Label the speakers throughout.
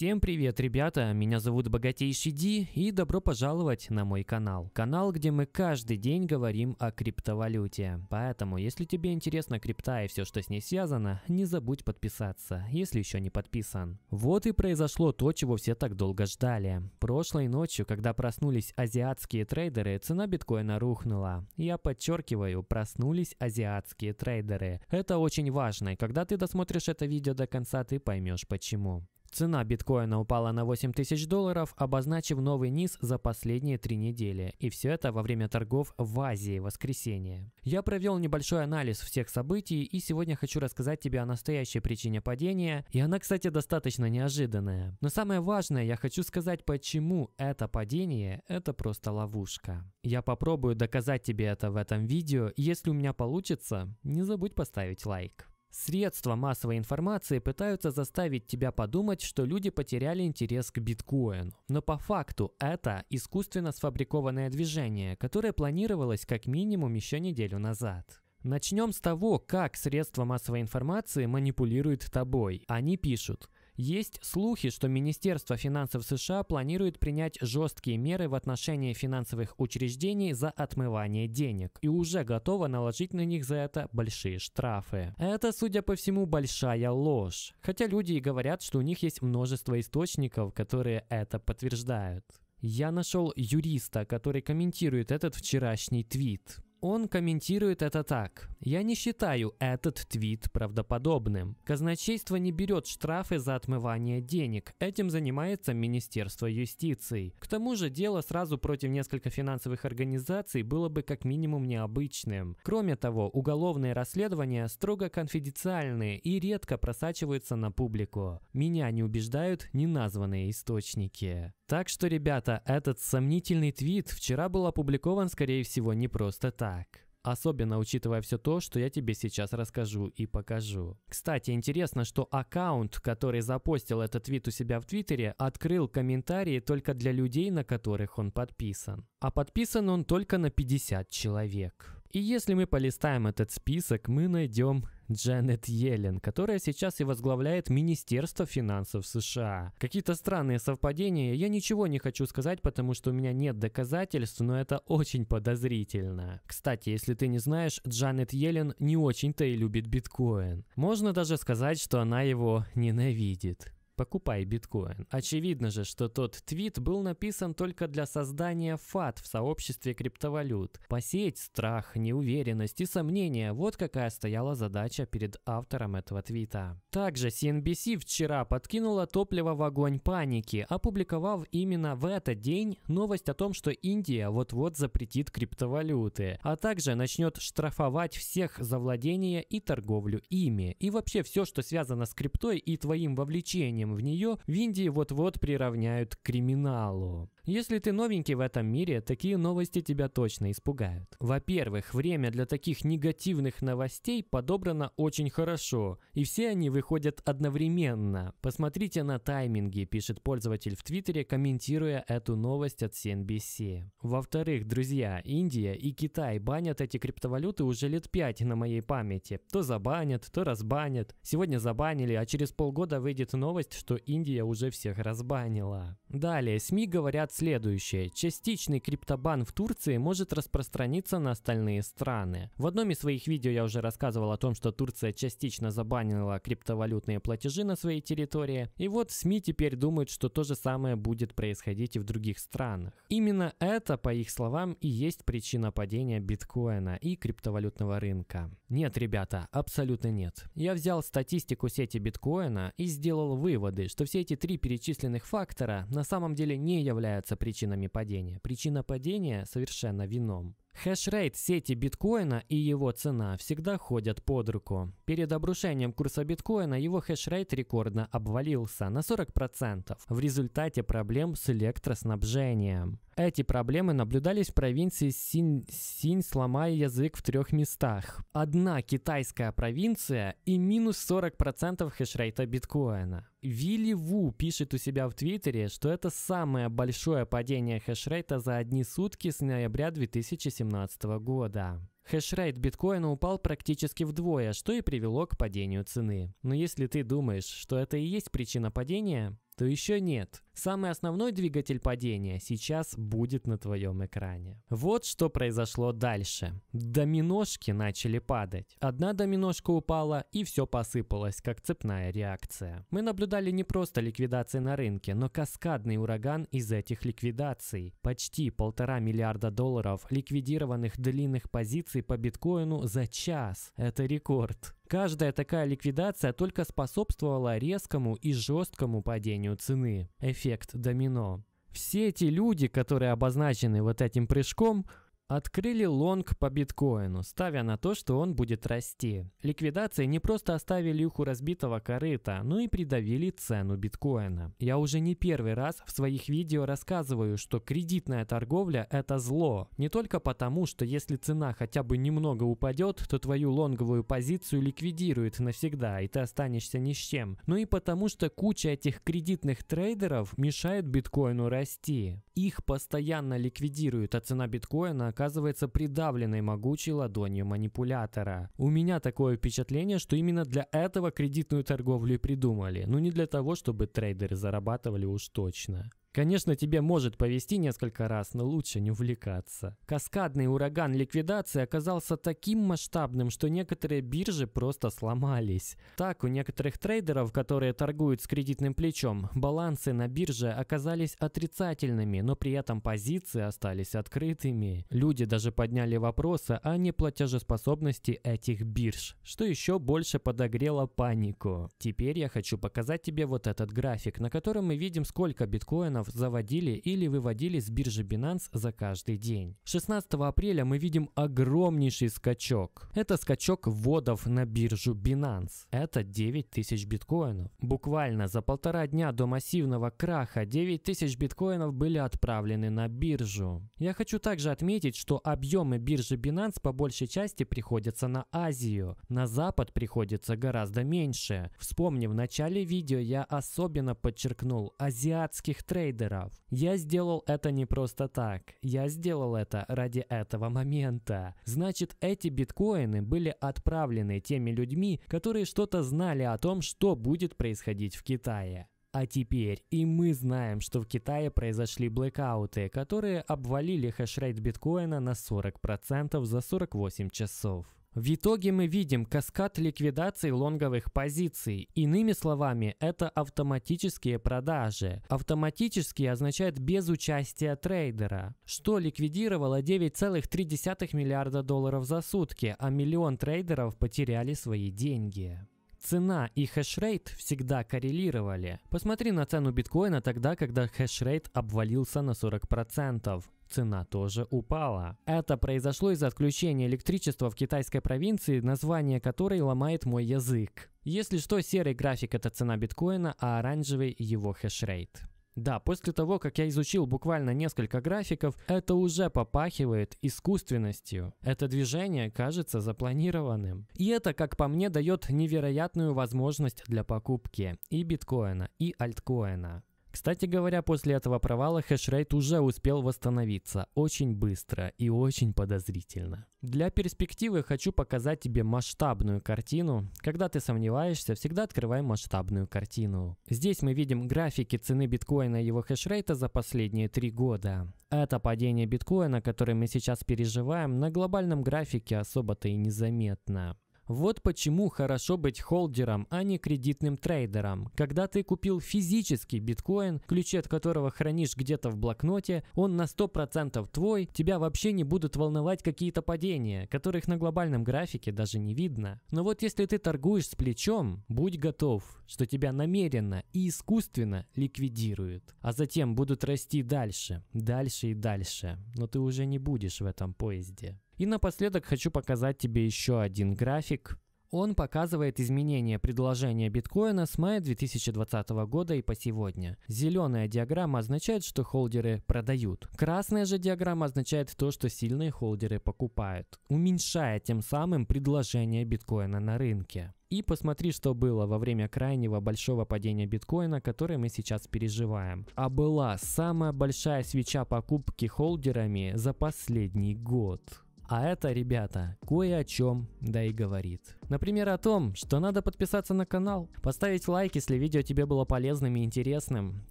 Speaker 1: Всем привет, ребята! Меня зовут Богатейший Ди и добро пожаловать на мой канал. Канал, где мы каждый день говорим о криптовалюте. Поэтому, если тебе интересна крипта и все, что с ней связано, не забудь подписаться, если еще не подписан. Вот и произошло то, чего все так долго ждали. Прошлой ночью, когда проснулись азиатские трейдеры, цена биткоина рухнула. Я подчеркиваю, проснулись азиатские трейдеры. Это очень важно, и когда ты досмотришь это видео до конца, ты поймешь почему. Цена биткоина упала на 8 тысяч долларов, обозначив новый низ за последние три недели. И все это во время торгов в Азии в воскресенье. Я провел небольшой анализ всех событий и сегодня хочу рассказать тебе о настоящей причине падения. И она, кстати, достаточно неожиданная. Но самое важное, я хочу сказать, почему это падение – это просто ловушка. Я попробую доказать тебе это в этом видео. Если у меня получится, не забудь поставить лайк. Средства массовой информации пытаются заставить тебя подумать, что люди потеряли интерес к биткоину. Но по факту это искусственно сфабрикованное движение, которое планировалось как минимум еще неделю назад. Начнем с того, как средства массовой информации манипулируют тобой. Они пишут – есть слухи, что Министерство финансов США планирует принять жесткие меры в отношении финансовых учреждений за отмывание денег и уже готово наложить на них за это большие штрафы. Это, судя по всему, большая ложь. Хотя люди и говорят, что у них есть множество источников, которые это подтверждают. Я нашел юриста, который комментирует этот вчерашний твит. Он комментирует это так. «Я не считаю этот твит правдоподобным. Казначейство не берет штрафы за отмывание денег. Этим занимается Министерство юстиции. К тому же дело сразу против нескольких финансовых организаций было бы как минимум необычным. Кроме того, уголовные расследования строго конфиденциальные и редко просачиваются на публику. Меня не убеждают неназванные источники. Так что, ребята, этот сомнительный твит вчера был опубликован, скорее всего, не просто так. Особенно учитывая все то, что я тебе сейчас расскажу и покажу. Кстати, интересно, что аккаунт, который запостил этот твит у себя в Твиттере, открыл комментарии только для людей, на которых он подписан. А подписан он только на 50 человек. И если мы полистаем этот список, мы найдем Джанет Йеллен, которая сейчас и возглавляет Министерство финансов США. Какие-то странные совпадения, я ничего не хочу сказать, потому что у меня нет доказательств, но это очень подозрительно. Кстати, если ты не знаешь, Джанет Йеллен не очень-то и любит биткоин. Можно даже сказать, что она его ненавидит. «Покупай биткоин». Очевидно же, что тот твит был написан только для создания фат в сообществе криптовалют. Посеять страх, неуверенность и сомнения – вот какая стояла задача перед автором этого твита. Также CNBC вчера подкинула топливо в огонь паники, опубликовав именно в этот день новость о том, что Индия вот-вот запретит криптовалюты, а также начнет штрафовать всех за владение и торговлю ими. И вообще все, что связано с криптой и твоим вовлечением в нее, в Индии вот-вот приравняют к криминалу. Если ты новенький в этом мире, такие новости тебя точно испугают. Во-первых, время для таких негативных новостей подобрано очень хорошо, и все они выходят одновременно. Посмотрите на тайминги, пишет пользователь в Твиттере, комментируя эту новость от CNBC. Во-вторых, друзья, Индия и Китай банят эти криптовалюты уже лет 5 на моей памяти. То забанят, то разбанят. Сегодня забанили, а через полгода выйдет новость, что Индия уже всех разбанила. Далее, СМИ говорят следующее. Частичный криптобан в Турции может распространиться на остальные страны. В одном из своих видео я уже рассказывал о том, что Турция частично забанила криптовалютные платежи на своей территории. И вот СМИ теперь думают, что то же самое будет происходить и в других странах. Именно это, по их словам, и есть причина падения биткоина и криптовалютного рынка. Нет, ребята, абсолютно нет. Я взял статистику сети биткоина и сделал выводы, что все эти три перечисленных фактора на самом деле не являются являются причинами падения. Причина падения совершенно вином. Хэшрейт сети биткоина и его цена всегда ходят под руку. Перед обрушением курса биткоина его хэшрейт рекордно обвалился на 40% в результате проблем с электроснабжением. Эти проблемы наблюдались в провинции Синь, Синь сломая язык в трех местах. Одна китайская провинция и минус 40% хешрейта биткоина. Вилли Ву пишет у себя в Твиттере, что это самое большое падение хешрейта за одни сутки с ноября 2017 года. Хешрейт биткоина упал практически вдвое, что и привело к падению цены. Но если ты думаешь, что это и есть причина падения, то еще нет. Самый основной двигатель падения сейчас будет на твоем экране. Вот что произошло дальше. Доминошки начали падать. Одна доминошка упала и все посыпалось, как цепная реакция. Мы наблюдали не просто ликвидации на рынке, но каскадный ураган из этих ликвидаций. Почти полтора миллиарда долларов ликвидированных длинных позиций по биткоину за час. Это рекорд. Каждая такая ликвидация только способствовала резкому и жесткому падению цены. Эффект эффект домино. Все эти люди, которые обозначены вот этим прыжком, Открыли лонг по биткоину, ставя на то, что он будет расти. Ликвидации не просто оставили их у разбитого корыта, но и придавили цену биткоина. Я уже не первый раз в своих видео рассказываю, что кредитная торговля – это зло. Не только потому, что если цена хотя бы немного упадет, то твою лонговую позицию ликвидируют навсегда, и ты останешься ни с чем. Но и потому, что куча этих кредитных трейдеров мешает биткоину расти. Их постоянно ликвидируют, а цена биткоина оказывается придавленной могучей ладонью манипулятора. У меня такое впечатление, что именно для этого кредитную торговлю и придумали, но ну, не для того, чтобы трейдеры зарабатывали уж точно. Конечно, тебе может повести несколько раз, но лучше не увлекаться. Каскадный ураган ликвидации оказался таким масштабным, что некоторые биржи просто сломались. Так, у некоторых трейдеров, которые торгуют с кредитным плечом, балансы на бирже оказались отрицательными, но при этом позиции остались открытыми. Люди даже подняли вопросы о неплатежеспособности этих бирж, что еще больше подогрело панику. Теперь я хочу показать тебе вот этот график, на котором мы видим, сколько биткоина биткоинов заводили или выводили с биржи Binance за каждый день. 16 апреля мы видим огромнейший скачок. Это скачок вводов на биржу Binance. Это 9000 биткоинов. Буквально за полтора дня до массивного краха 9000 биткоинов были отправлены на биржу. Я хочу также отметить, что объемы биржи Binance по большей части приходятся на Азию. На Запад приходится гораздо меньше. Вспомни, в начале видео я особенно подчеркнул азиатских трейдеров трейдеров. Я сделал это не просто так. Я сделал это ради этого момента. Значит, эти биткоины были отправлены теми людьми, которые что-то знали о том, что будет происходить в Китае. А теперь и мы знаем, что в Китае произошли блэкауты, которые обвалили хешрейт биткоина на 40% за 48 часов. В итоге мы видим каскад ликвидации лонговых позиций. Иными словами, это автоматические продажи. Автоматические означает без участия трейдера, что ликвидировало 9,3 миллиарда долларов за сутки, а миллион трейдеров потеряли свои деньги цена и хешрейт всегда коррелировали. Посмотри на цену биткоина тогда, когда хешрейт обвалился на 40% цена тоже упала. Это произошло из-за отключения электричества в китайской провинции, название которой ломает мой язык. Если что, серый график – это цена биткоина, а оранжевый – его хешрейт. Да, после того, как я изучил буквально несколько графиков, это уже попахивает искусственностью. Это движение кажется запланированным. И это, как по мне, дает невероятную возможность для покупки и биткоина, и альткоина. Кстати говоря, после этого провала хешрейт уже успел восстановиться очень быстро и очень подозрительно. Для перспективы хочу показать тебе масштабную картину. Когда ты сомневаешься, всегда открывай масштабную картину. Здесь мы видим графики цены биткоина и его хешрейта за последние три года. Это падение биткоина, которое мы сейчас переживаем, на глобальном графике особо-то и незаметно. Вот почему хорошо быть холдером, а не кредитным трейдером. Когда ты купил физический биткоин, ключи от которого хранишь где-то в блокноте, он на 100% твой, тебя вообще не будут волновать какие-то падения, которых на глобальном графике даже не видно. Но вот если ты торгуешь с плечом, будь готов, что тебя намеренно и искусственно ликвидируют. А затем будут расти дальше, дальше и дальше. Но ты уже не будешь в этом поезде. И напоследок хочу показать тебе еще один график. Он показывает изменения предложения биткоина с мая 2020 года и по сегодня. Зеленая диаграмма означает, что холдеры продают. Красная же диаграмма означает то, что сильные холдеры покупают, уменьшая тем самым предложение биткоина на рынке. И посмотри, что было во время крайнего большого падения биткоина, которое мы сейчас переживаем. А была самая большая свеча покупки холдерами за последний год. А это, ребята, кое о чем да и говорит. Например, о том, что надо подписаться на канал, поставить лайк, если видео тебе было полезным и интересным.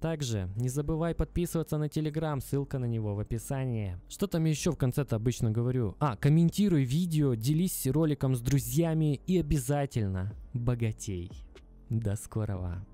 Speaker 1: Также не забывай подписываться на Телеграм, ссылка на него в описании. Что там еще в конце-то обычно говорю? А, комментируй видео, делись роликом с друзьями и обязательно богатей. До скорого!